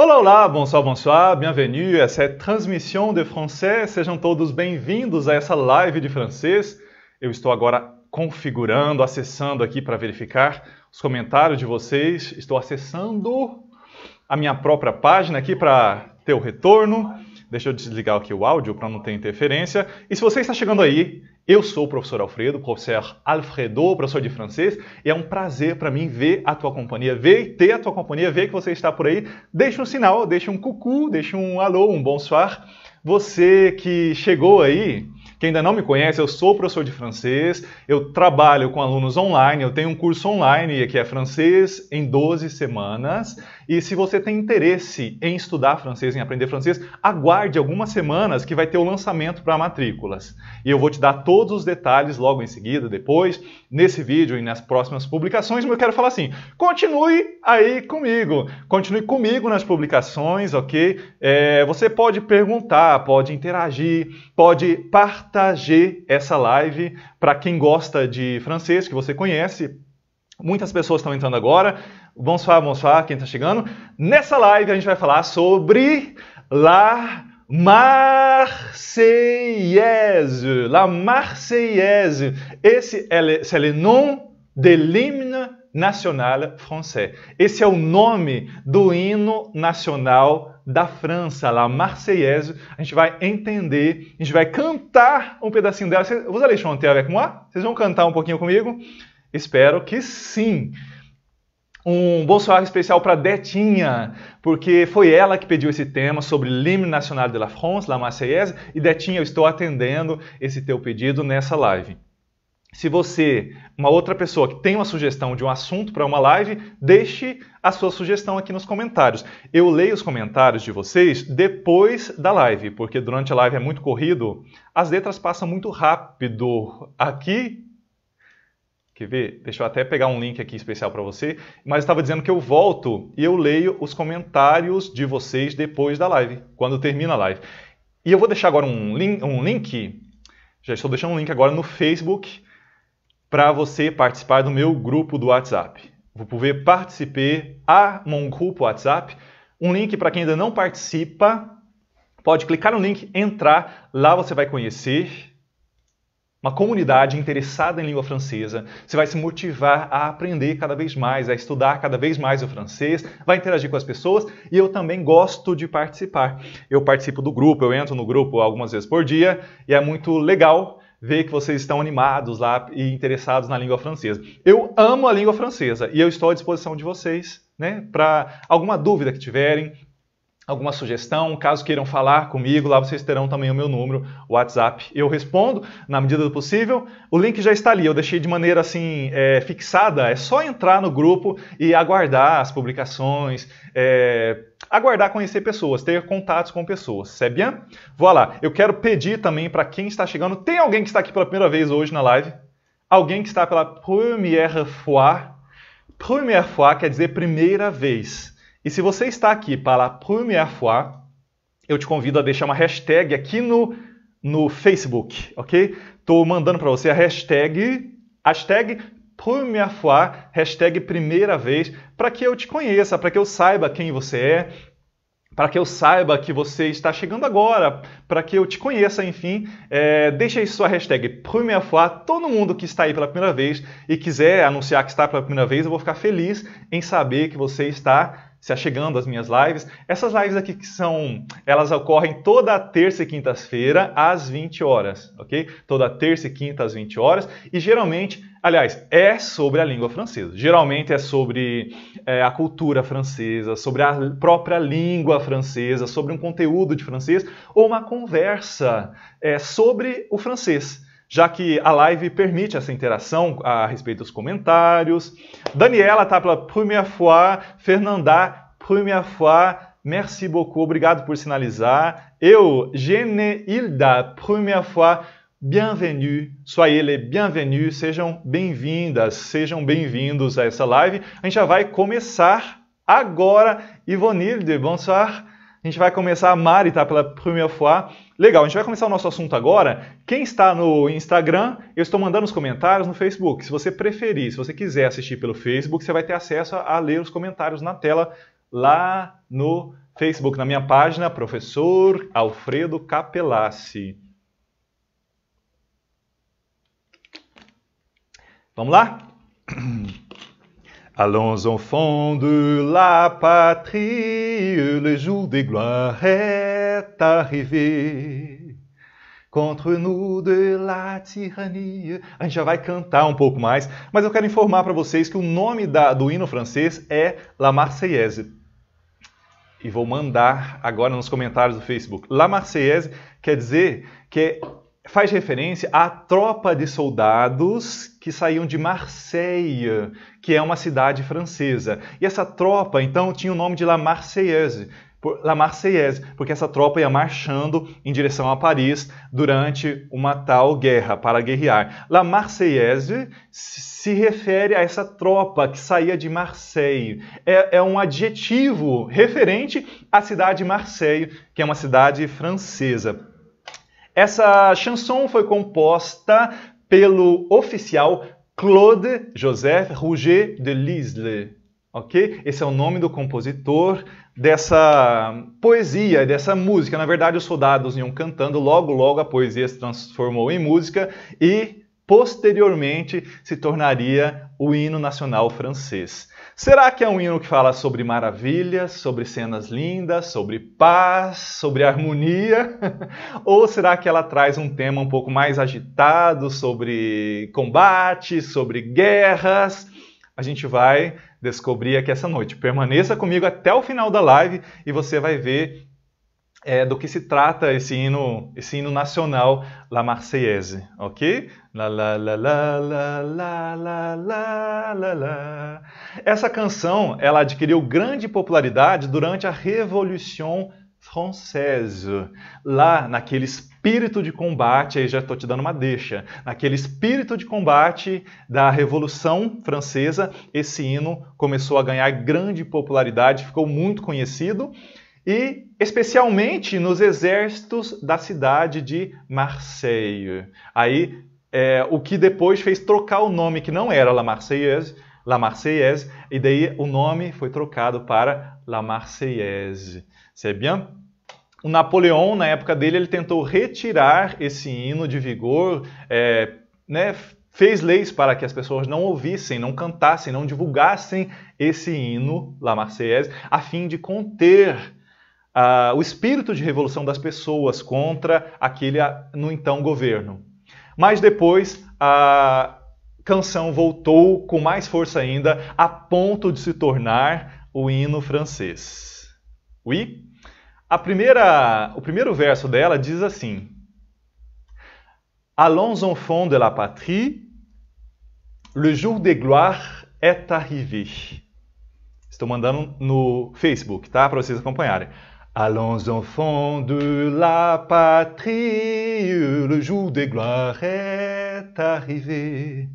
Olá, olá, bonsoir, bonsoir, bienvenue, essa é Transmission de Français, sejam todos bem-vindos a essa live de francês. Eu estou agora configurando, acessando aqui para verificar os comentários de vocês, estou acessando a minha própria página aqui para ter o retorno. Deixa eu desligar aqui o áudio para não ter interferência. E se você está chegando aí eu sou o professor Alfredo, professor Alfredo, professor de francês, e é um prazer para mim ver a tua companhia, ver e ter a tua companhia, ver que você está por aí. Deixa um sinal, deixa um cucu, deixa um alô, um bonsoir. Você que chegou aí, que ainda não me conhece, eu sou professor de francês, eu trabalho com alunos online, eu tenho um curso online que é francês em 12 semanas e se você tem interesse em estudar francês, em aprender francês, aguarde algumas semanas que vai ter o lançamento para matrículas. E eu vou te dar todos os detalhes logo em seguida, depois, nesse vídeo e nas próximas publicações, mas eu quero falar assim: continue aí comigo, continue comigo nas publicações, ok? É, você pode perguntar, pode interagir, pode partager essa live para quem gosta de francês, que você conhece, Muitas pessoas estão entrando agora. Bonsoir, bonsoir, quem está chegando. Nessa live a gente vai falar sobre La Marseillaise. La Marseillaise. Esse é o é nome de l'hymne national français. Esse é o nome do hino nacional da França, La Marseillaise. A gente vai entender, a gente vai cantar um pedacinho dela. Vous Vocês vão cantar um pouquinho comigo? Espero que sim. Um Bolsonaro especial para Detinha, porque foi ela que pediu esse tema sobre l'hymne nacional de la France, la Marseillaise, e Detinha, eu estou atendendo esse teu pedido nessa live. Se você, uma outra pessoa que tem uma sugestão de um assunto para uma live, deixe a sua sugestão aqui nos comentários. Eu leio os comentários de vocês depois da live, porque durante a live é muito corrido, as letras passam muito rápido aqui Quer ver? Deixa eu até pegar um link aqui especial para você. Mas estava dizendo que eu volto e eu leio os comentários de vocês depois da live, quando termina a live. E eu vou deixar agora um, link, um link já estou deixando um link agora no Facebook para você participar do meu grupo do WhatsApp. Vou poder participar a meu grupo WhatsApp. Um link para quem ainda não participa, pode clicar no link, entrar, lá você vai conhecer uma comunidade interessada em língua francesa, você vai se motivar a aprender cada vez mais, a estudar cada vez mais o francês, vai interagir com as pessoas e eu também gosto de participar. Eu participo do grupo, eu entro no grupo algumas vezes por dia e é muito legal ver que vocês estão animados lá e interessados na língua francesa. Eu amo a língua francesa e eu estou à disposição de vocês, né, para alguma dúvida que tiverem, alguma sugestão, caso queiram falar comigo, lá vocês terão também o meu número, WhatsApp. Eu respondo na medida do possível. O link já está ali, eu deixei de maneira assim é, fixada. É só entrar no grupo e aguardar as publicações, é, aguardar conhecer pessoas, ter contatos com pessoas, c'est bien? Voilà, eu quero pedir também para quem está chegando, tem alguém que está aqui pela primeira vez hoje na live? Alguém que está pela première fois? Première fois quer dizer primeira vez. E se você está aqui para a primeira fois, eu te convido a deixar uma hashtag aqui no, no Facebook, ok? Estou mandando para você a hashtag, hashtag première fois, hashtag primeira vez, para que eu te conheça, para que eu saiba quem você é, para que eu saiba que você está chegando agora, para que eu te conheça, enfim. É, deixa aí sua hashtag première fois, todo mundo que está aí pela primeira vez e quiser anunciar que está pela primeira vez, eu vou ficar feliz em saber que você está se achegando às minhas lives. Essas lives aqui que são, elas ocorrem toda terça e quinta-feira às 20 horas, ok? Toda terça e quinta às 20 horas e geralmente, aliás, é sobre a língua francesa. Geralmente é sobre é, a cultura francesa, sobre a própria língua francesa, sobre um conteúdo de francês ou uma conversa é, sobre o francês já que a live permite essa interação a respeito dos comentários. Daniela tá pela primeira fois, Fernanda, primeira fois, merci beaucoup, obrigado por sinalizar. Eu, Geneilda, primeira fois, bienvenue, soyez les sejam bem-vindas, sejam bem-vindos a essa live. A gente já vai começar agora. Ivonilde, bonsoir. A gente vai começar, a Mari tá pela primeira fois. Legal, a gente vai começar o nosso assunto agora. Quem está no Instagram, eu estou mandando os comentários no Facebook. Se você preferir, se você quiser assistir pelo Facebook, você vai ter acesso a ler os comentários na tela lá no Facebook, na minha página, professor Alfredo Capelassi. Vamos lá? Allons enfants de la patrie, le jour des gloires est arrivé. Contre nous de la tyrannie. A gente já vai cantar um pouco mais, mas eu quero informar para vocês que o nome da, do hino francês é La Marseillaise. E vou mandar agora nos comentários do Facebook. La Marseillaise quer dizer que é faz referência à tropa de soldados que saíam de Marseille, que é uma cidade francesa. E essa tropa, então, tinha o nome de La Marseillaise, por, La Marseillaise, porque essa tropa ia marchando em direção a Paris durante uma tal guerra, para guerrear. La Marseillaise se refere a essa tropa que saía de Marseille. É, é um adjetivo referente à cidade de Marseille, que é uma cidade francesa. Essa chanson foi composta pelo oficial Claude Joseph Rouget de Lisle. Ok? Esse é o nome do compositor dessa poesia, dessa música. Na verdade, os soldados iam cantando, logo, logo a poesia se transformou em música e posteriormente se tornaria o hino nacional francês. Será que é um hino que fala sobre maravilhas, sobre cenas lindas, sobre paz, sobre harmonia? Ou será que ela traz um tema um pouco mais agitado sobre combate, sobre guerras? A gente vai descobrir aqui essa noite. Permaneça comigo até o final da live e você vai ver é, do que se trata esse hino, esse hino nacional La Marseillaise, ok? La la la la la la la la la Essa canção ela adquiriu grande popularidade durante a Revolução Française. Lá naquele espírito de combate, aí já estou te dando uma deixa, naquele espírito de combate da Revolução Francesa, esse hino começou a ganhar grande popularidade, ficou muito conhecido e especialmente nos exércitos da cidade de Marseille. Aí, é, o que depois fez trocar o nome, que não era La Marseillaise, La Marseillaise, e daí o nome foi trocado para La Marseillaise. C'est é bien? O Napoleão, na época dele, ele tentou retirar esse hino de vigor, é, né, fez leis para que as pessoas não ouvissem, não cantassem, não divulgassem esse hino La Marseillaise, a fim de conter uh, o espírito de revolução das pessoas contra aquele no então governo. Mas depois a canção voltou com mais força ainda, a ponto de se tornar o hino francês. Oui? A primeira, o primeiro verso dela diz assim: Allons enfants de la patrie, le jour de gloire est arrivé. Estou mandando no Facebook, tá? Para vocês acompanharem. Allons enfants de la patrie, le jour de gloire est arrivé.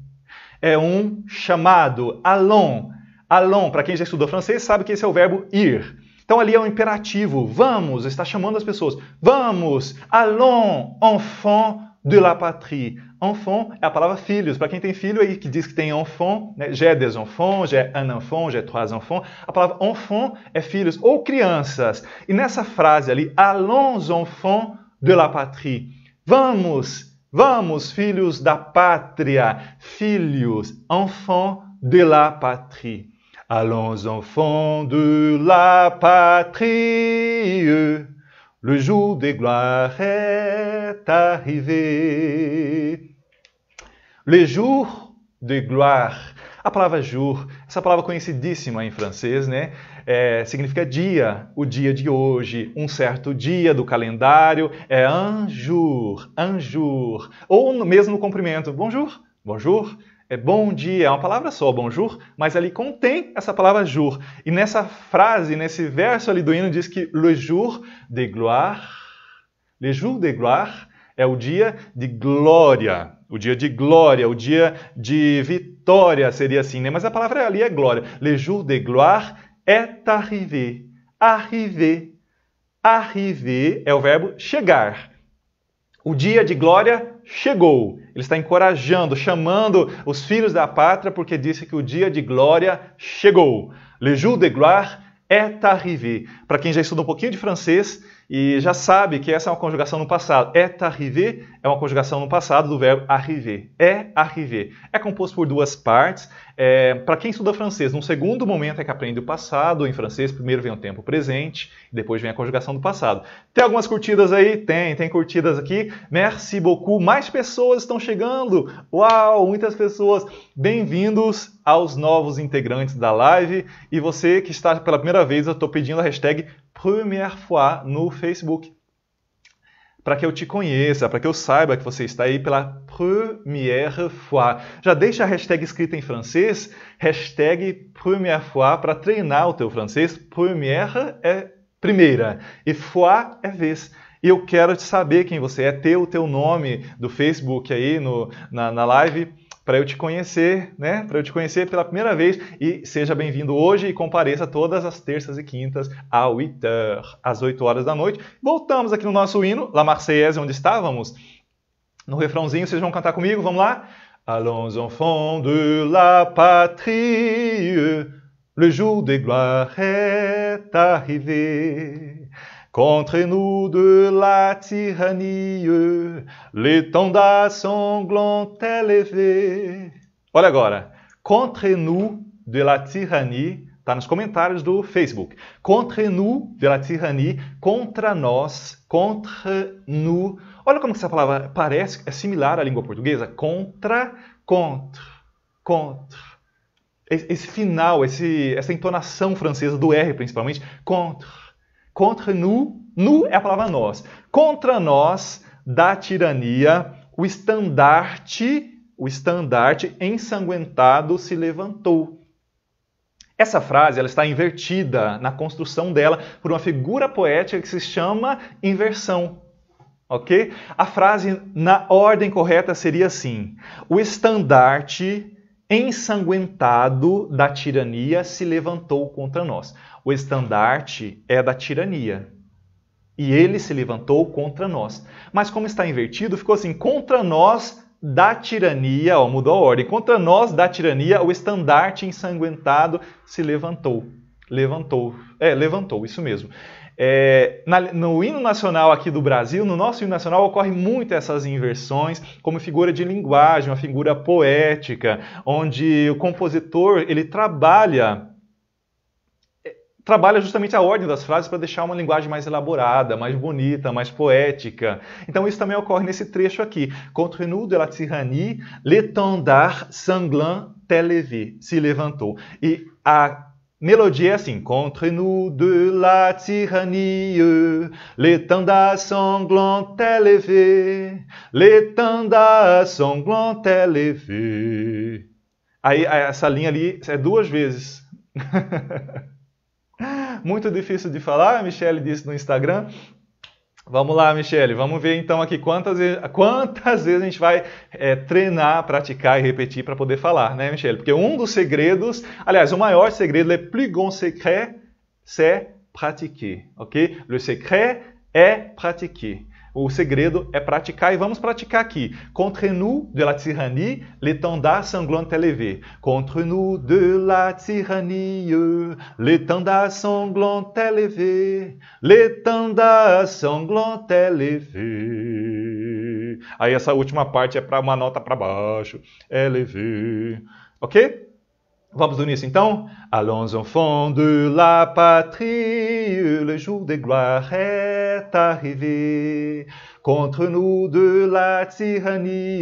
É um chamado, allons. Allons, para quem já estudou francês, sabe que esse é o verbo ir. Então ali é um imperativo, vamos, está chamando as pessoas. Vamos, allons enfants de la patrie. Enfant é a palavra filhos. Para quem tem filho aí que diz que tem enfant, né? j'ai des enfants, j'ai un enfant, j'ai trois enfants. A palavra enfant é filhos ou crianças. E nessa frase ali, allons enfants de la patrie. Vamos, vamos, filhos da pátria. Filhos, enfants de la patrie. Allons enfants de la patrie. Le jour des gloires est arrivé. Le jour de gloire. A palavra jour, essa palavra conhecidíssima em francês, né? É, significa dia, o dia de hoje, um certo dia do calendário. É un jour, un jour. Ou mesmo no cumprimento, bonjour, bonjour. É bom dia, é uma palavra só, bonjour, mas ali contém essa palavra jour. E nessa frase, nesse verso ali do hino, diz que le jour de gloire, le jour de gloire é o dia de glória o dia de glória, o dia de vitória seria assim, né? Mas a palavra ali é glória. Le jour de gloire est arrivé. Arrivé. Arrivé é o verbo chegar. O dia de glória chegou. Ele está encorajando, chamando os filhos da pátria porque disse que o dia de glória chegou. Le jour de gloire est arrivé. Para quem já estuda um pouquinho de francês, e já sabe que essa é uma conjugação no passado. Est arrivé é uma conjugação no passado do verbo arriver. É arriver. É composto por duas partes é, para quem estuda francês, no segundo momento é que aprende o passado em francês. Primeiro vem o tempo presente, depois vem a conjugação do passado. Tem algumas curtidas aí? Tem, tem curtidas aqui. Merci beaucoup. Mais pessoas estão chegando. Uau, muitas pessoas. Bem-vindos aos novos integrantes da live. E você que está pela primeira vez, eu estou pedindo a hashtag Première Fois no Facebook para que eu te conheça, para que eu saiba que você está aí pela première fois. Já deixa a hashtag escrita em francês, hashtag première fois, para treinar o teu francês. Première é primeira e fois é vez. E eu quero saber quem você é, ter o teu nome do Facebook aí no, na, na live para eu te conhecer, né? Para eu te conhecer pela primeira vez e seja bem-vindo hoje e compareça todas as terças e quintas ao ITER, às 8 horas da noite. Voltamos aqui no nosso hino, La Marseillaise, onde estávamos. No refrãozinho, vocês vão cantar comigo, vamos lá? Allons enfants de la patrie, le jour de gloire est arrivé. Contre nous de la tyrannie, l'étendard sanglant est levé. Olha agora. Contre nous de la tyrannie, Está nos comentários do Facebook. Contre nous de la tyrannie, contra nós, Contre nous. Olha como essa palavra parece, é similar à língua portuguesa. Contra, contra, contra esse final, esse, essa entonação francesa do R, principalmente, contre, Contra nous, nu é a palavra nós. Contra nós da tirania, o estandarte, o estandarte ensanguentado se levantou. Essa frase ela está invertida na construção dela por uma figura poética que se chama inversão. Ok? A frase na ordem correta seria assim: O estandarte ensanguentado da tirania se levantou contra nós o estandarte é da tirania. E ele se levantou contra nós. Mas como está invertido, ficou assim: contra nós da tirania, ó, mudou a ordem. Contra nós da tirania, o estandarte ensanguentado se levantou. Levantou. É, levantou, isso mesmo. É, na, no hino nacional aqui do Brasil, no nosso hino nacional, ocorre muito essas inversões como figura de linguagem, uma figura poética, onde o compositor ele trabalha trabalha justamente a ordem das frases para deixar uma linguagem mais elaborada, mais bonita, mais poética. Então isso também ocorre nesse trecho aqui. Contre nous de la tyrannie, l'étendard sanglant tel se levantou. E a melodia é assim: Contre nous de la tyrannie, l'étendard sanglant élevé, l'étendard sanglant élevé. Aí essa linha ali é duas vezes. Muito difícil de falar, a Michelle disse no Instagram. Vamos lá, Michele, vamos ver então aqui quantas, quantas vezes a gente vai é, treinar, praticar e repetir para poder falar, né, Michele? Porque um dos segredos, aliás, o maior segredo é plus grand secret, c'est pratiquer, ok? Le secret é pratiquer. O segredo é praticar e vamos praticar aqui. Contre nous de la tyrannie, l'étendard sanglant est levé. Contre nous de la tyrannie, l'étendard sanglant est levé. L'étendard sanglant est levé. Aí essa última parte é para uma nota para baixo. É levé. OK? Vamos unir isso então? Allons enfants de la patrie, le jour de gloire est arrivé. Contre nous de la tyrannie,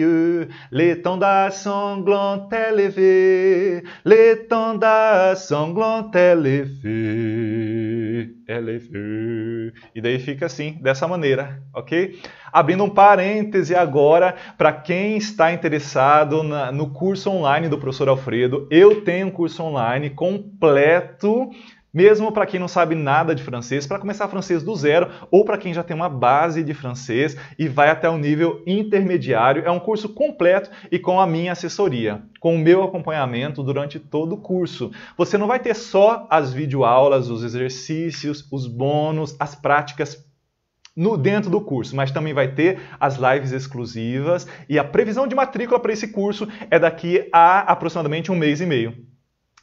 l'étendard sanglant est levé, l'étendard sanglant est levé, est levé. E daí fica assim, dessa maneira, ok? Abrindo um parêntese agora para quem está interessado na, no curso online do professor Alfredo, eu tenho um curso online completo mesmo para quem não sabe nada de francês, para começar francês do zero, ou para quem já tem uma base de francês e vai até o nível intermediário, é um curso completo e com a minha assessoria, com o meu acompanhamento durante todo o curso. Você não vai ter só as videoaulas, os exercícios, os bônus, as práticas no dentro do curso, mas também vai ter as lives exclusivas e a previsão de matrícula para esse curso é daqui a aproximadamente um mês e meio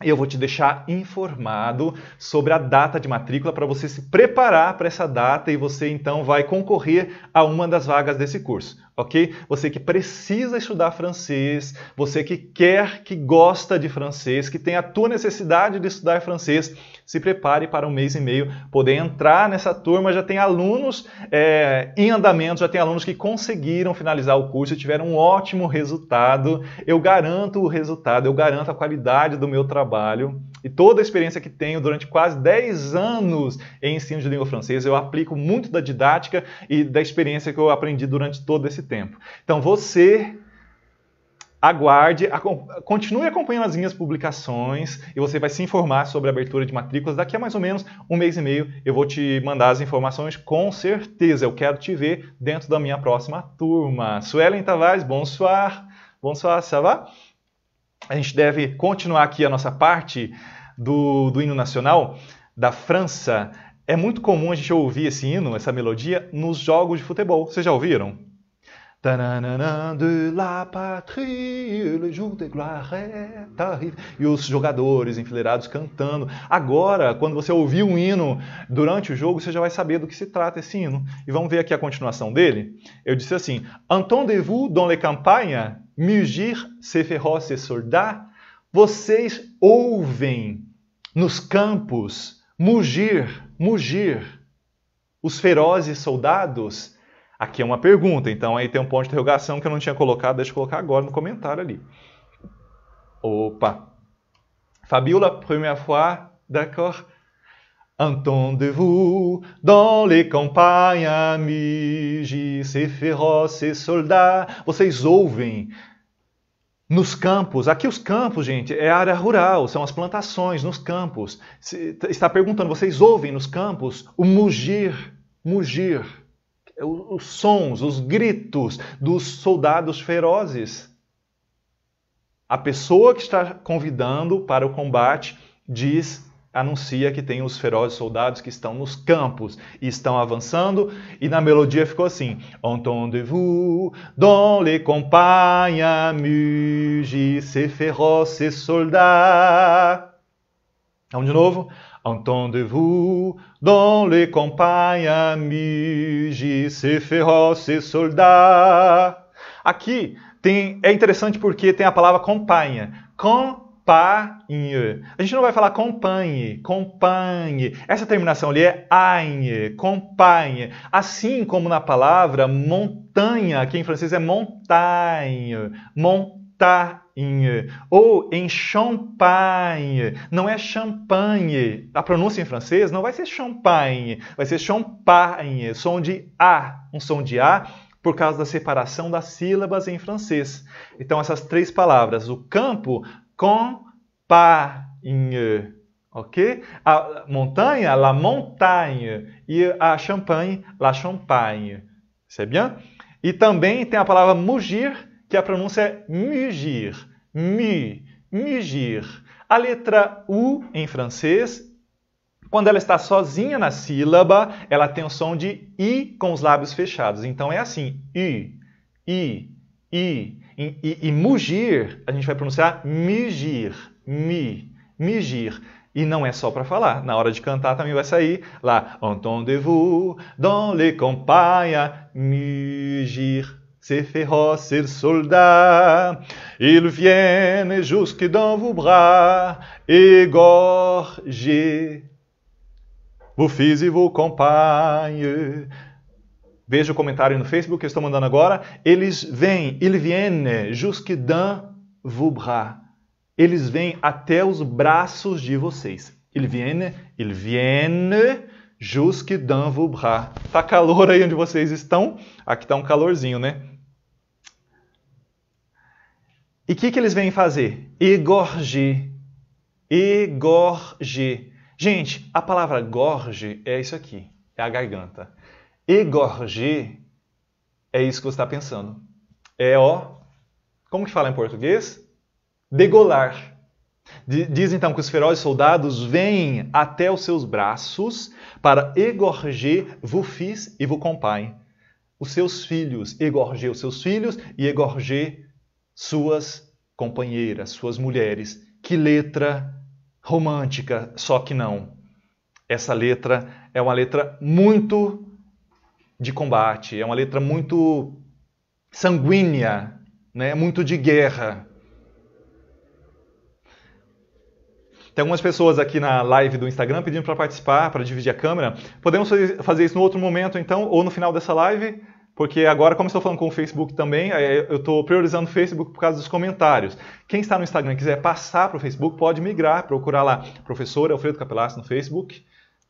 eu vou te deixar informado sobre a data de matrícula para você se preparar para essa data e você então vai concorrer a uma das vagas desse curso, ok? Você que precisa estudar francês, você que quer, que gosta de francês, que tem a tua necessidade de estudar francês, se prepare para um mês e meio poder entrar nessa turma. Já tem alunos é, em andamento, já tem alunos que conseguiram finalizar o curso e tiveram um ótimo resultado. Eu garanto o resultado, eu garanto a qualidade do meu trabalho e toda a experiência que tenho durante quase 10 anos em ensino de língua francesa, eu aplico muito da didática e da experiência que eu aprendi durante todo esse tempo. Então, você aguarde, continue acompanhando as minhas publicações e você vai se informar sobre a abertura de matrículas. Daqui a mais ou menos um mês e meio eu vou te mandar as informações com certeza. Eu quero te ver dentro da minha próxima turma. Suelen Tavares, bonsoir. Bonsoir, ça va? A gente deve continuar aqui a nossa parte do, do hino nacional da França. É muito comum a gente ouvir esse hino, essa melodia, nos jogos de futebol. Vocês já ouviram? de la patrie, le jour de gloire est arrivé. E os jogadores enfileirados cantando. Agora, quando você ouvir um hino durante o jogo, você já vai saber do que se trata esse hino. E vamos ver aqui a continuação dele? Eu disse assim: Entendez-vous dans les campagnes mugir ces féroces soldats? Vocês ouvem nos campos mugir, mugir, os ferozes soldados? Aqui é uma pergunta, então aí tem um ponto de interrogação que eu não tinha colocado, deixa eu colocar agora no comentário ali. Opa! Fabiola, première fois, d'accord? Entendez-vous dans les campagnes amigis ces féroces soldats? Vocês ouvem nos campos, aqui os campos, gente, é área rural, são as plantações nos campos. Se, está perguntando, vocês ouvem nos campos o mugir, mugir os sons, os gritos dos soldados ferozes. A pessoa que está convidando para o combate diz, anuncia que tem os ferozes soldados que estão nos campos e estão avançando, e na melodia ficou assim: Entendez-vous, le les muge, c'est ces c'est soldat. Vamos de novo. Entendez-vous dans les campagnes mugir ces féroces soldats? Aqui tem, é interessante porque tem a palavra companhia. Companhe. A gente não vai falar companhe, companhe. Essa terminação ali é aine, companhe. Assim como na palavra montanha, que em francês é montagne, montagne Tá montagne ou em Champagne. Não é Champagne. A pronúncia em francês não vai ser Champagne, vai ser Champagne, som de A, um som de A por causa da separação das sílabas em francês. Então essas três palavras, o campo, compagne, ok? A montanha, la montagne, e a champagne, la champagne. C'est é bien? E também tem a palavra mugir, que a pronúncia é mugir, mu, mugir. A letra U em francês, quando ela está sozinha na sílaba, ela tem o som de I com os lábios fechados. Então é assim, I, I, I. E, e, e mugir, a gente vai pronunciar mugir, mi, mugir. E não é só para falar, na hora de cantar também vai sair lá. Entendez-vous dans les campagnes mugir, se féroce, ser soldat, il viennent jusque dans vos bras, égorger vos filhos e vos compagnes. Veja o comentário no Facebook que eu estou mandando agora. Eles vêm, il viennent jusque dans vos bras. Eles vêm até os braços de vocês. Il viennent, ils viennent jusque dans vos bras. Tá calor aí onde vocês estão? Aqui tá um calorzinho, né? E o que, que eles vêm fazer? Egorge. Egorge. Gente, a palavra gorge é isso aqui, é a garganta. Egorge é isso que você está pensando. É ó, como que fala em português? Degolar. Diz então que os ferozes soldados vêm até os seus braços para egorger vufis e vos Os seus filhos, egorger os seus filhos e egorger suas companheiras, suas mulheres. Que letra romântica, só que não. Essa letra é uma letra muito de combate, é uma letra muito sanguínea, né? muito de guerra. Tem algumas pessoas aqui na live do Instagram pedindo para participar, para dividir a câmera. Podemos fazer isso no outro momento, então, ou no final dessa live. Porque agora, como estou falando com o Facebook também, eu estou priorizando o Facebook por causa dos comentários. Quem está no Instagram e quiser passar para o Facebook, pode migrar, procurar lá Professor Alfredo Capelassi no Facebook,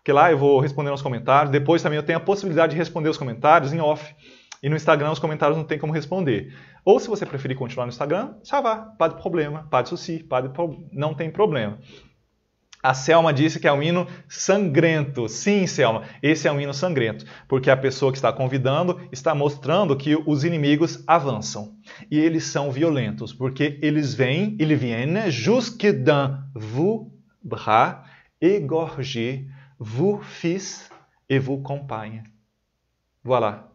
que lá eu vou responder os comentários. Depois também eu tenho a possibilidade de responder os comentários em off. E no Instagram os comentários não tem como responder. Ou se você preferir continuar no Instagram, já vá, pá de problema, pá de suci, pá de não tem problema. A Selma disse que é um hino sangrento. Sim, Selma, esse é um hino sangrento, porque a pessoa que está convidando está mostrando que os inimigos avançam. E eles são violentos, porque eles vêm, ele vienne né? jusque dans vous bras, égorger, vous fils et vous compagne. Voilà.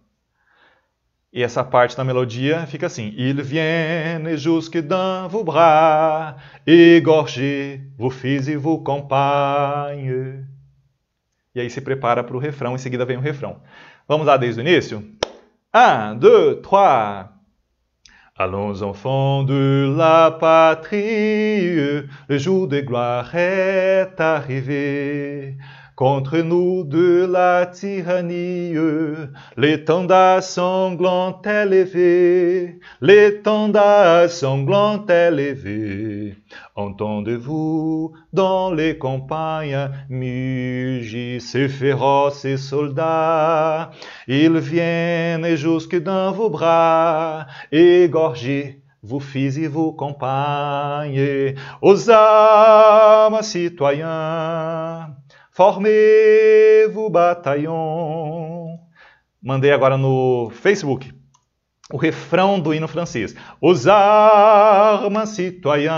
E essa parte da melodia fica assim: Il vienne jusque dans vos bras, égorgé, vous fils et vous compagne. E aí se prepara para o refrão, em seguida vem o refrão. Vamos lá desde o início? Un, deux, trois. Allons enfants de la patrie, le jour de gloire est arrivé. Contre nous de la tyrannie, l'étendard sanglant élevé, l'étendard sanglant élevé. Entendez-vous dans les campagnes mugir ces féroces soldats, ils viennent jusque dans vos bras, égorgez vos fils et vos compagnes, aux âmes citoyens. Formez-vous bataillon. Mandei agora no Facebook o refrão do hino francês. Os armes citoyens,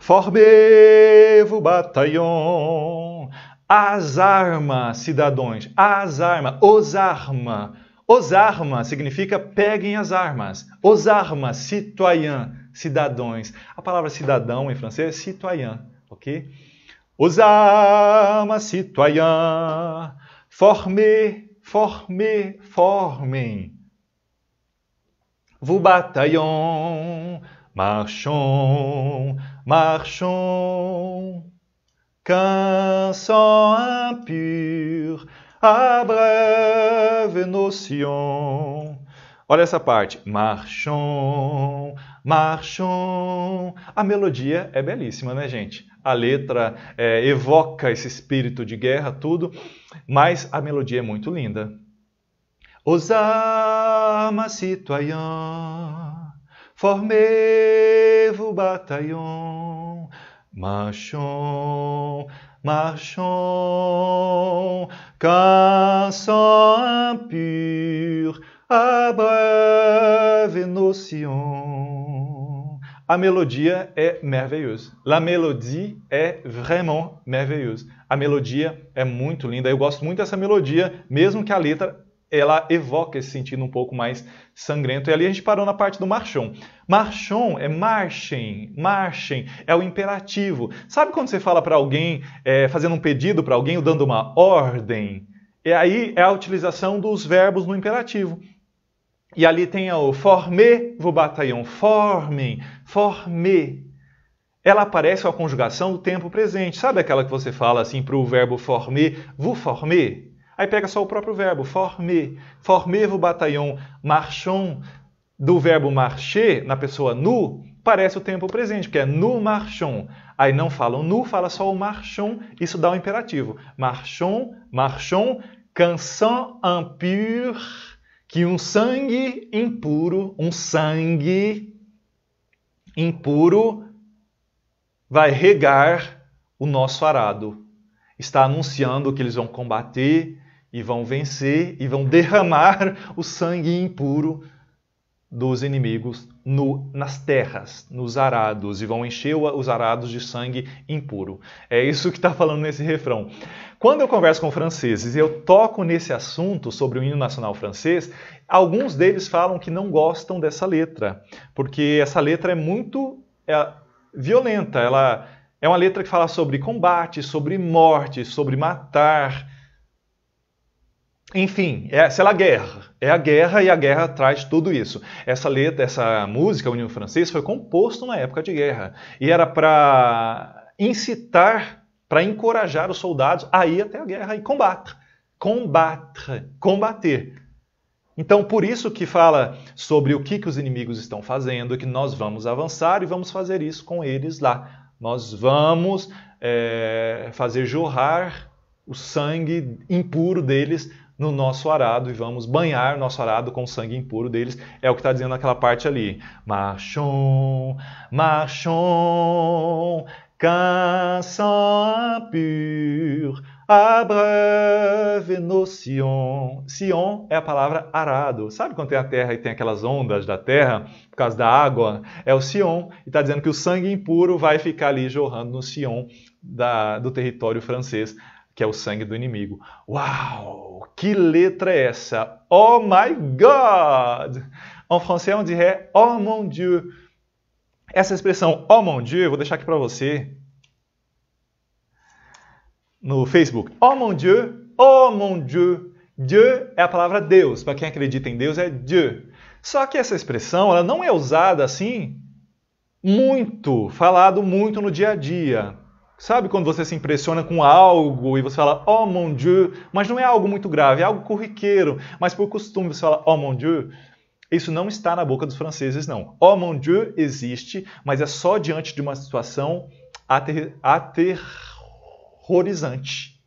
formez-vous bataillon. As armas, cidadãos, as armas, os armas. Os armas significa peguem as armas. Os armas, citoyens, cidadãos. A palavra cidadão em francês é citoyen, ok? Aux âmes citoyens, formez, formez, formem. Vous bataillons, marchons, marchons. Qu'un sang impur abreuve nos Olha essa parte. Marchons, marcham. A melodia é belíssima, né, gente? A letra é, evoca esse espírito de guerra, tudo, mas a melodia é muito linda. Os citoyen, formez-vous batalhão, marchons, marchons, car sans impur, abreve noção. A melodia é merveilleuse. La mélodie é vraiment merveilleuse. A melodia é muito linda. Eu gosto muito dessa melodia, mesmo que a letra ela evoca esse sentido um pouco mais sangrento. E ali a gente parou na parte do marchon. Marchon é marchem, marchem, é o imperativo. Sabe quando você fala para alguém, é, fazendo um pedido para alguém ou dando uma ordem? E é aí é a utilização dos verbos no imperativo. E ali tem o formé, vou batalhão, formem, formé. Ela aparece com a conjugação do tempo presente. Sabe aquela que você fala assim para o verbo formé, vou formé? Aí pega só o próprio verbo, formé. Formé, vou batalhão, marchon. Do verbo marcher, na pessoa nu, parece o tempo presente, que é nu marchons. Aí não falam nu, fala só o marchon. Isso dá o um imperativo. marchon, marchon, canção impure que um sangue impuro, um sangue impuro vai regar o nosso arado. Está anunciando que eles vão combater e vão vencer e vão derramar o sangue impuro dos inimigos no, nas terras, nos arados, e vão encher os arados de sangue impuro. É isso que está falando nesse refrão. Quando eu converso com franceses e eu toco nesse assunto sobre o hino nacional francês, alguns deles falam que não gostam dessa letra, porque essa letra é muito é, violenta, ela é uma letra que fala sobre combate, sobre morte, sobre matar, enfim, é, sei lá, guerra. É a guerra e a guerra traz tudo isso. Essa letra, essa música, o Hino Francês, foi composto na época de guerra. E era para incitar, para encorajar os soldados a ir até a guerra e combater combater combater. Então, por isso que fala sobre o que, que os inimigos estão fazendo, que nós vamos avançar e vamos fazer isso com eles lá. Nós vamos é, fazer jorrar o sangue impuro deles no nosso arado e vamos banhar nosso arado com o sangue impuro deles. É o que está dizendo naquela parte ali. Machon, machon, qu'un sang pur abreuve nos Sion. Sion é a palavra arado. Sabe quando tem a terra e tem aquelas ondas da terra por causa da água? É o Sion. E está dizendo que o sangue impuro vai ficar ali jorrando no Sion da, do território francês que é o sangue do inimigo. Uau! Que letra é essa? Oh my God! En français, on dirait Oh mon Dieu. Essa expressão Oh mon Dieu, eu vou deixar aqui para você no Facebook. Oh mon Dieu, oh mon Dieu. Dieu é a palavra Deus. Para quem acredita em Deus, é Dieu. Só que essa expressão ela não é usada assim muito, falado muito no dia a dia. Sabe quando você se impressiona com algo e você fala, oh mon Dieu, mas não é algo muito grave, é algo corriqueiro, mas por costume você fala, oh mon Dieu. Isso não está na boca dos franceses, não. Oh mon Dieu existe, mas é só diante de uma situação ater aterrorizante.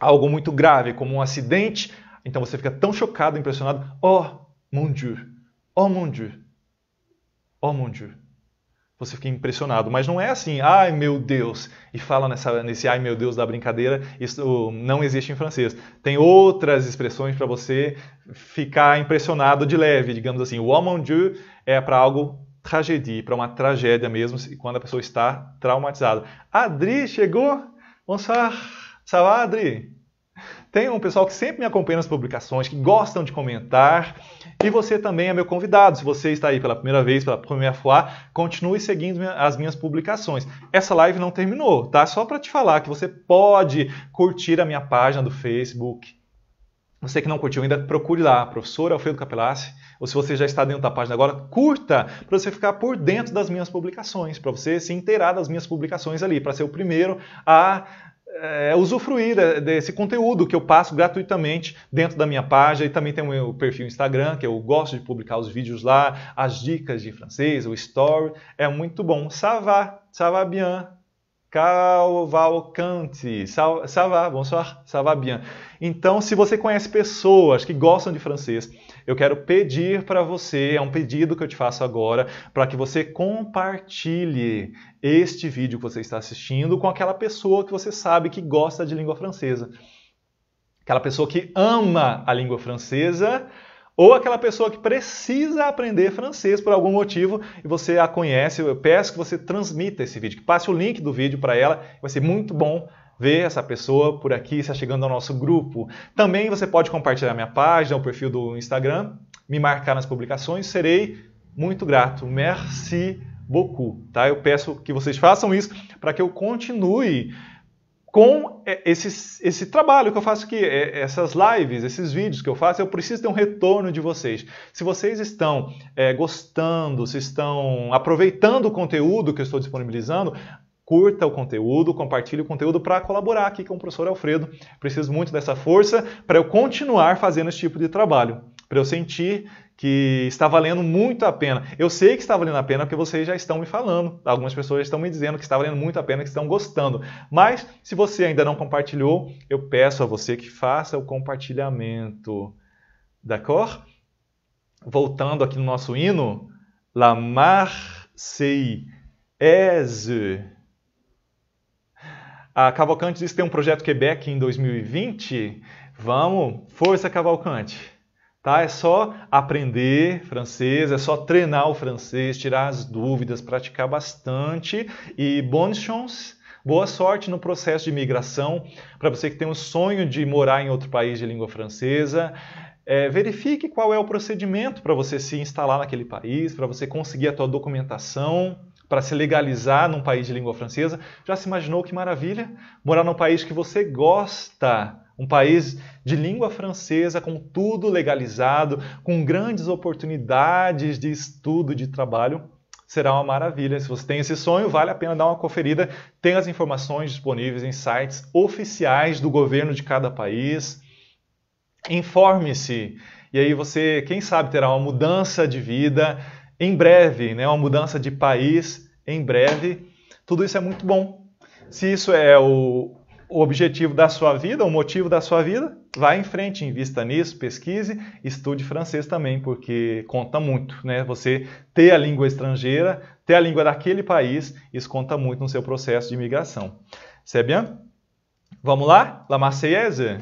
Algo muito grave, como um acidente. Então você fica tão chocado, impressionado. Oh mon Dieu, oh mon Dieu, oh mon Dieu você fica impressionado. Mas não é assim, ai meu Deus, e fala nessa, nesse ai meu Deus da brincadeira, isso não existe em francês. Tem outras expressões para você ficar impressionado de leve, digamos assim. O oh mon Dieu é para algo tragédie, para uma tragédia mesmo, quando a pessoa está traumatizada. Adri chegou? Bonsoir, ça va Adri? Tem um pessoal que sempre me acompanha nas publicações, que gostam de comentar. E você também é meu convidado. Se você está aí pela primeira vez, pela primeira fois, continue seguindo as minhas publicações. Essa live não terminou, tá? Só para te falar que você pode curtir a minha página do Facebook. Você que não curtiu ainda, procure lá, professor Alfredo Capelassi. Ou se você já está dentro da página agora, curta para você ficar por dentro das minhas publicações, para você se inteirar das minhas publicações ali, para ser o primeiro a é, usufruir desse conteúdo que eu passo gratuitamente dentro da minha página e também tem o meu perfil Instagram, que eu gosto de publicar os vídeos lá, as dicas de francês, o story, é muito bom. Savá, Savabian ça va bien. Cavalcante, bonsoir, ça bien. Então, se você conhece pessoas que gostam de francês, eu quero pedir para você, é um pedido que eu te faço agora, para que você compartilhe este vídeo que você está assistindo com aquela pessoa que você sabe que gosta de língua francesa. Aquela pessoa que ama a língua francesa, ou aquela pessoa que precisa aprender francês por algum motivo e você a conhece, eu peço que você transmita esse vídeo, que passe o link do vídeo para ela, vai ser muito bom ver essa pessoa por aqui, está chegando ao nosso grupo. Também você pode compartilhar minha página, o perfil do Instagram, me marcar nas publicações, serei muito grato. Merci beaucoup, tá? Eu peço que vocês façam isso para que eu continue com é, esse, esse trabalho que eu faço aqui, é, essas lives, esses vídeos que eu faço, eu preciso ter um retorno de vocês. Se vocês estão é, gostando, se estão aproveitando o conteúdo que eu estou disponibilizando, curta o conteúdo, compartilhe o conteúdo para colaborar aqui com o professor Alfredo. Preciso muito dessa força para eu continuar fazendo esse tipo de trabalho, para eu sentir que está valendo muito a pena. Eu sei que está valendo a pena porque vocês já estão me falando, algumas pessoas já estão me dizendo que está valendo muito a pena, que estão gostando. Mas se você ainda não compartilhou, eu peço a você que faça o compartilhamento. D'accord? Voltando aqui no nosso hino, La Marseillaise. A Cavalcante disse que tem um projeto Quebec em 2020. Vamos, força Cavalcante. Tá? É só aprender francês, é só treinar o francês, tirar as dúvidas, praticar bastante e bonne chance. Boa sorte no processo de imigração. Para você que tem o sonho de morar em outro país de língua francesa, é, verifique qual é o procedimento para você se instalar naquele país, para você conseguir a tua documentação para se legalizar num país de língua francesa. Já se imaginou que maravilha morar num país que você gosta? Um país de língua francesa, com tudo legalizado, com grandes oportunidades de estudo, de trabalho, será uma maravilha. Se você tem esse sonho, vale a pena dar uma conferida. Tem as informações disponíveis em sites oficiais do governo de cada país. Informe-se. E aí você, quem sabe, terá uma mudança de vida em breve, né, uma mudança de país em breve. Tudo isso é muito bom. Se isso é o, o objetivo da sua vida, o motivo da sua vida, vá em frente, invista nisso, pesquise, estude francês também, porque conta muito, né? Você ter a língua estrangeira, ter a língua daquele país, isso conta muito no seu processo de imigração. C'est bien? Vamos lá? La Marseillaise?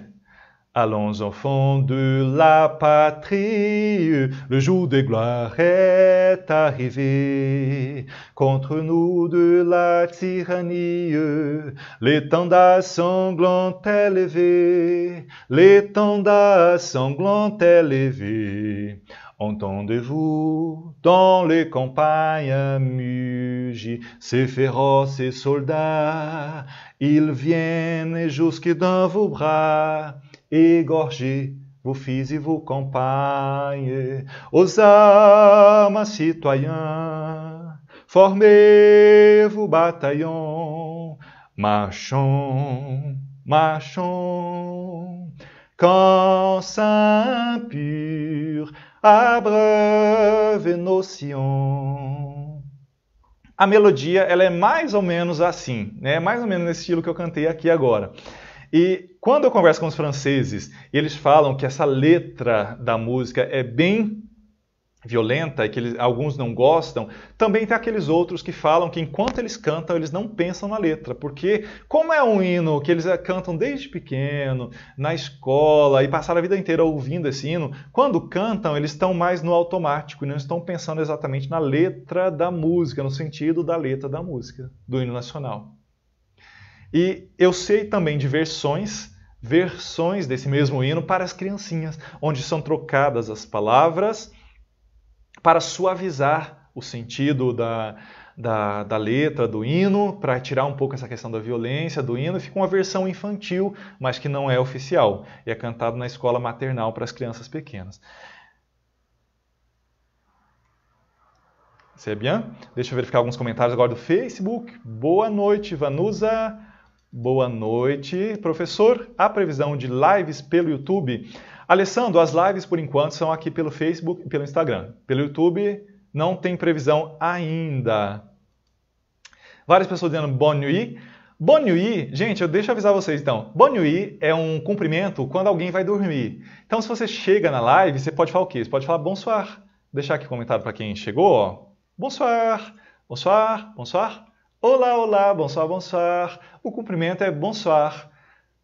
Allons enfants de la patrie, le jour des gloires est arrivé. Contre nous de la tyrannie, l'étendard sanglant élevé, l'étendard sanglant élevé. Entendez-vous dans les campagnes mugir ces féroces soldats, ils viennent jusque dans vos bras. égorgé vous fils et vos campagnes, aux âmes citoyens, formez vos bataillons, marchons, marchons, quand saint pur abreuve nos Sion. A melodia ela é mais ou menos assim, né? É mais ou menos nesse estilo que eu cantei aqui agora. E quando eu converso com os franceses, eles falam que essa letra da música é bem violenta e que eles, alguns não gostam, também tem aqueles outros que falam que enquanto eles cantam, eles não pensam na letra, porque como é um hino que eles eh, cantam desde pequeno, na escola e passaram a vida inteira ouvindo esse hino, quando cantam, eles estão mais no automático e não estão pensando exatamente na letra da música, no sentido da letra da música, do hino nacional. E eu sei também de versões, versões desse mesmo hino para as criancinhas, onde são trocadas as palavras para suavizar o sentido da, da, da, letra, do hino, para tirar um pouco essa questão da violência do hino, fica uma versão infantil, mas que não é oficial, e é cantado na escola maternal para as crianças pequenas. C'est é bien? Deixa eu verificar alguns comentários agora do Facebook. Boa noite, Vanusa. Boa noite, professor. A previsão de lives pelo YouTube. Alessandro, as lives por enquanto são aqui pelo Facebook e pelo Instagram. Pelo YouTube não tem previsão ainda. Várias pessoas dizendo Bonui. Bonui, gente, eu deixo avisar vocês então. Bonui é um cumprimento quando alguém vai dormir. Então, se você chega na live, você pode falar o quê? Você pode falar bonsoir. deixar aqui um comentário para quem chegou, ó. Bonsoir, bonsoir, bonsoir. Olá, olá, bonsoir, bonsoir. O cumprimento é bonsoir.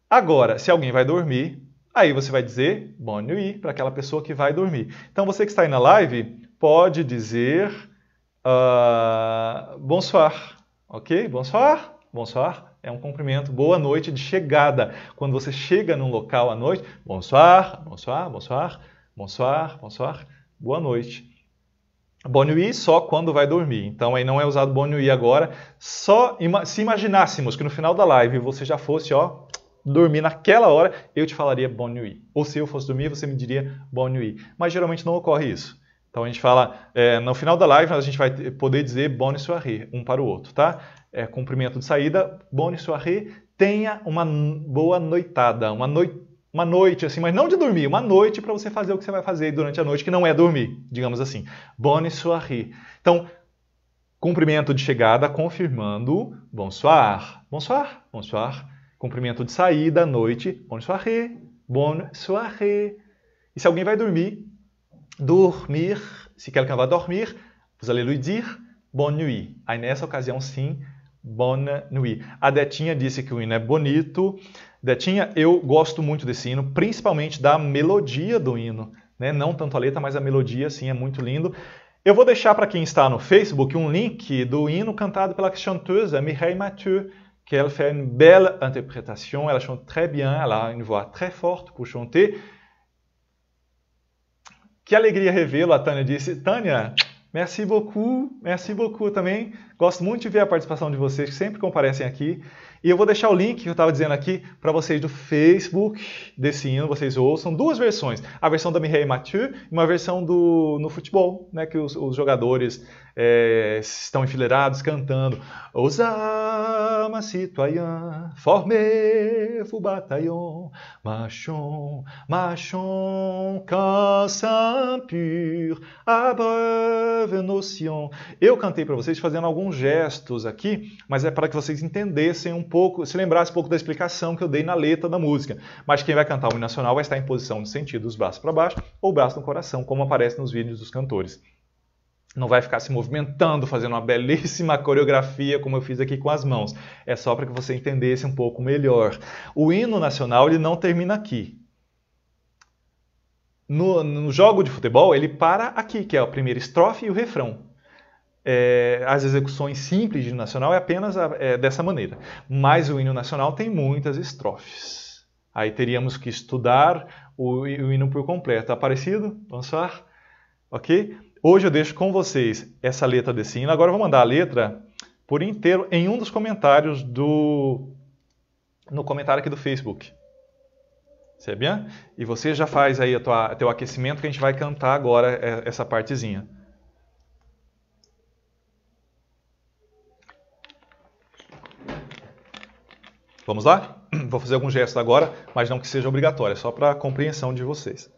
Agora, se alguém vai dormir, aí você vai dizer bonne nuit para aquela pessoa que vai dormir. Então, você que está aí na live pode dizer uh, bonsoir, ok? Bonsoir, bonsoir. É um cumprimento, boa noite de chegada. Quando você chega num local à noite, bonsoir, bonsoir, bonsoir, bonsoir, bonsoir, boa noite. Bonui só quando vai dormir. Então aí não é usado Bonui agora. Só ima se imaginássemos que no final da live você já fosse, ó, dormir naquela hora, eu te falaria Bonui. Ou se eu fosse dormir, você me diria Bonui. Mas geralmente não ocorre isso. Então a gente fala, é, no final da live a gente vai poder dizer Bonne soirée, um para o outro, tá? É, cumprimento de saída, Bonne soirée, tenha uma boa noitada, uma noite uma noite, assim, mas não de dormir, uma noite para você fazer o que você vai fazer durante a noite, que não é dormir, digamos assim. Bonne soirée. Então, cumprimento de chegada confirmando bonsoir, bonsoir, bonsoir. Cumprimento de saída à noite, bonne soirée, bonne soirée. E se alguém vai dormir, dormir, se quelqu'un va dormir, vous allez lui dire bonne nuit. Aí nessa ocasião, sim, bonne nuit. A Detinha disse que o hino é bonito. Detinha, eu gosto muito desse hino, principalmente da melodia do hino. Né? Não tanto a letra, mas a melodia, sim, é muito lindo. Eu vou deixar para quem está no Facebook um link do hino cantado pela chanteuse Mireille Mathieu, que ela fez uma bela interpretação, ela chante très bien, ela a uma voz très forte para chanter. Que alegria revê-lo, a Tânia disse. Tânia, merci beaucoup, merci beaucoup também. Gosto muito de ver a participação de vocês que sempre comparecem aqui. E eu vou deixar o link que eu estava dizendo aqui para vocês do Facebook desse hino, vocês ouçam duas versões. A versão da Mireille Mathieu e uma versão do no futebol, né, que os, os jogadores é, estão enfileirados cantando Osama citoyen, formez-vous machon, machon, cansan pur, abreuve notion. Eu cantei para vocês fazendo alguns gestos aqui, mas é para que vocês entendessem um pouco, se lembrassem um pouco da explicação que eu dei na letra da música. Mas quem vai cantar o hino nacional vai estar em posição de sentido, os braços para baixo ou braço no coração, como aparece nos vídeos dos cantores não vai ficar se movimentando, fazendo uma belíssima coreografia como eu fiz aqui com as mãos. É só para que você entendesse um pouco melhor. O hino nacional ele não termina aqui. No, no jogo de futebol ele para aqui, que é a primeira estrofe e o refrão. É, as execuções simples de nacional é apenas a, é, dessa maneira. Mas o hino nacional tem muitas estrofes. Aí teríamos que estudar o, o hino por completo. Aparecido? Tá Vamos lá. Ok? Hoje eu deixo com vocês essa letra desse sino. Agora eu vou mandar a letra por inteiro em um dos comentários do no comentário aqui do Facebook. Você é E você já faz aí o teu aquecimento que a gente vai cantar agora é, essa partezinha. Vamos lá? Vou fazer alguns gestos agora, mas não que seja obrigatório, é só para a compreensão de vocês.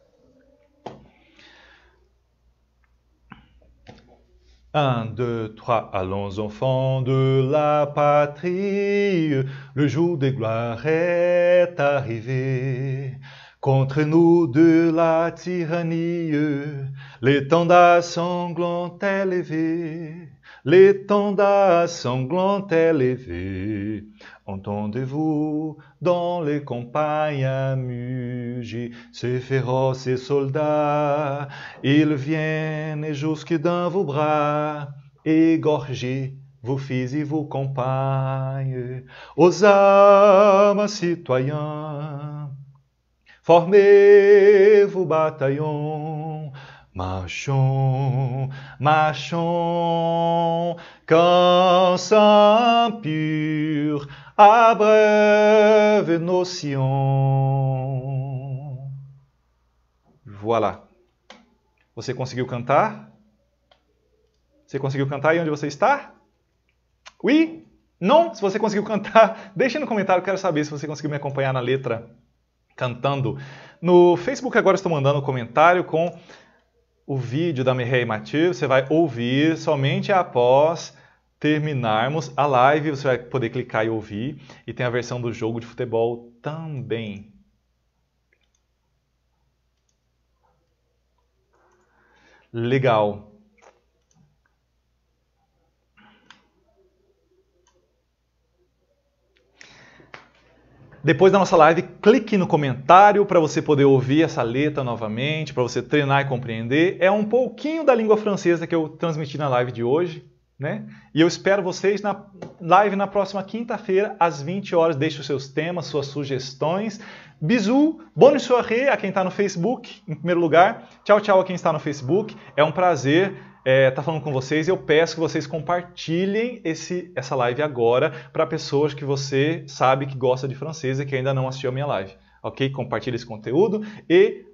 Un, deux, trois, allons enfants de la patrie, le jour des gloires est arrivé. Contre nous de la tyrannie, les sanglant élevé, élevés, les sanglant sanglants élevés. Entendez-vous dans les compagnes mugis ces féroces soldats, ils viennent jusque dans vos bras, égorger vos fils et vos compagnes, aux âmes citoyens. Formez vos bataillons, marchons, marchons, quand sang pur, abreuve notion. Voilà. Você conseguiu cantar? Você conseguiu cantar e onde você está? Oui? Não? Se você conseguiu cantar, deixe no comentário, quero saber se você conseguiu me acompanhar na letra cantando. No Facebook agora estou mandando um comentário com o vídeo da Mireille Mathieu, você vai ouvir somente após terminarmos a live, você vai poder clicar e ouvir. E tem a versão do jogo de futebol também. Legal. Depois da nossa live, clique no comentário para você poder ouvir essa letra novamente, para você treinar e compreender. É um pouquinho da língua francesa que eu transmiti na live de hoje. Né? E eu espero vocês na live na próxima quinta-feira, às 20 horas. Deixe os seus temas, suas sugestões. Bisu, bonne soirée a quem está no Facebook, em primeiro lugar. Tchau, tchau a quem está no Facebook. É um prazer estar é, tá falando com vocês. Eu peço que vocês compartilhem esse, essa live agora para pessoas que você sabe que gosta de francês e que ainda não assistiu a minha live. Ok? Compartilhe esse conteúdo e